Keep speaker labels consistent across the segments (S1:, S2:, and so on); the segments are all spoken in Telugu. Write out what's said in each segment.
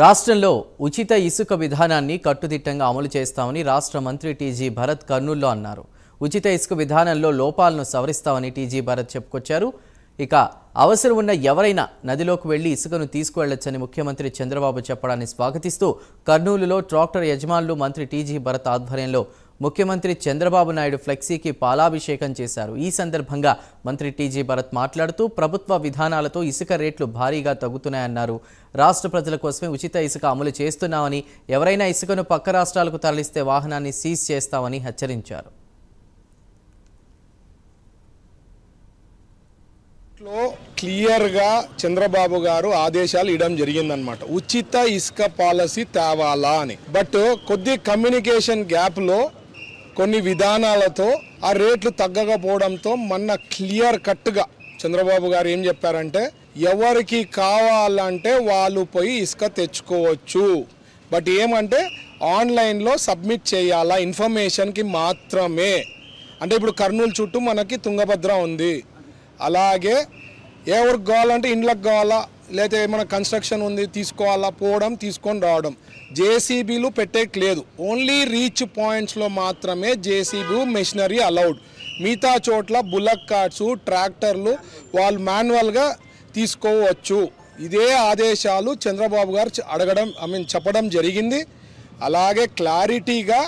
S1: రాష్ట్రంలో ఉచిత ఇసుక విధానాన్ని కట్టుదిట్టంగా అమలు చేస్తామని రాష్ట్ర మంత్రి టీజీ భరత్ కర్నూల్లో అన్నారు ఉచిత ఇసుక విధానంలో లోపాలను సవరిస్తామని టీజీ భరత్ చెప్పుకొచ్చారు ఇక అవసరం ఉన్న ఎవరైనా నదిలోకి వెళ్లి ఇసుకను తీసుకువెళ్లొచ్చని ముఖ్యమంత్రి చంద్రబాబు చెప్పడాన్ని స్వాగతిస్తూ కర్నూలులో ట్రాక్టర్ యజమానులు మంత్రి టీజీ భరత్ ఆధ్వర్యంలో ముఖ్యమంత్రి చంద్రబాబు నాయుడు ఫ్లెక్సీకి పాలాభిషేకం చేశారు ఈ సందర్భంగా మంత్రి టీజీ భరత్ మాట్లాడుతూ ప్రభుత్వ విధానాలతో ఇసుక రేట్లు భారీగా తగ్గుతున్నాయన్నారు రాష్ట్ర ప్రజల కోసమే ఉచిత ఇసుక అమలు చేస్తున్నామని ఎవరైనా ఇసుకను పక్క రాష్ట్రాలకు తరలిస్తే వాహనాన్ని సీజ్ చేస్తామని హెచ్చరించారు లో క్లియర్గా చంద్రబాబు గారు ఆదేశాలు ఇవ్వడం
S2: జరిగిందనమాట ఉచిత ఇసుక పాలసీ తేవాలా అని బట్ కొద్ది కమ్యూనికేషన్ గ్యాప్లో కొన్ని విధానాలతో ఆ రేట్లు తగ్గకపోవడంతో మొన్న క్లియర్ కట్గా చంద్రబాబు గారు ఏం చెప్పారంటే ఎవరికి కావాలంటే వాళ్ళు పోయి ఇసుక తెచ్చుకోవచ్చు బట్ ఏమంటే ఆన్లైన్లో సబ్మిట్ చేయాలా ఇన్ఫర్మేషన్కి మాత్రమే అంటే ఇప్పుడు కర్నూలు చుట్టూ మనకి తుంగభద్ర ఉంది అలాగే ఎవరికి కావాలంటే ఇండ్లకు కావాలా లేకపోతే ఏమైనా కన్స్ట్రక్షన్ ఉంది తీసుకోవాలా పోవడం తీసుకొని రావడం జేసీబీలు పెట్టేకి లేదు ఓన్లీ రీచ్ పాయింట్స్లో మాత్రమే జేసీబీ మెషినరీ అలౌడ్ మిగతా చోట్ల బుల్లక్ కార్డ్స్ ట్రాక్టర్లు వాళ్ళు మాన్యువల్గా తీసుకోవచ్చు ఇదే ఆదేశాలు చంద్రబాబు గారు అడగడం ఐ మీన్ చెప్పడం జరిగింది అలాగే క్లారిటీగా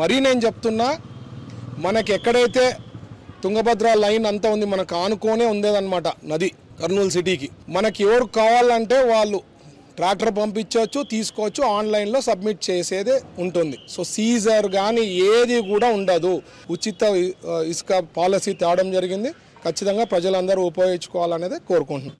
S2: మరీ నేను చెప్తున్నా మనకి ఎక్కడైతే తుంగభద్ర లైన్ అంతా ఉంది మనకు ఆనుకోనే ఉండేదన్నమాట నది కర్నూలు సిటీకి మనకి ఎవరు కావాలంటే వాళ్ళు ట్రాక్టర్ పంపించవచ్చు తీసుకోవచ్చు ఆన్లైన్లో సబ్మిట్ చేసేదే ఉంటుంది సో సీజర్ కానీ ఏది కూడా ఉండదు ఉచిత ఇసుక పాలసీ తేవడం జరిగింది ఖచ్చితంగా ప్రజలందరూ ఉపయోగించుకోవాలనేది కోరుకుంటున్నాం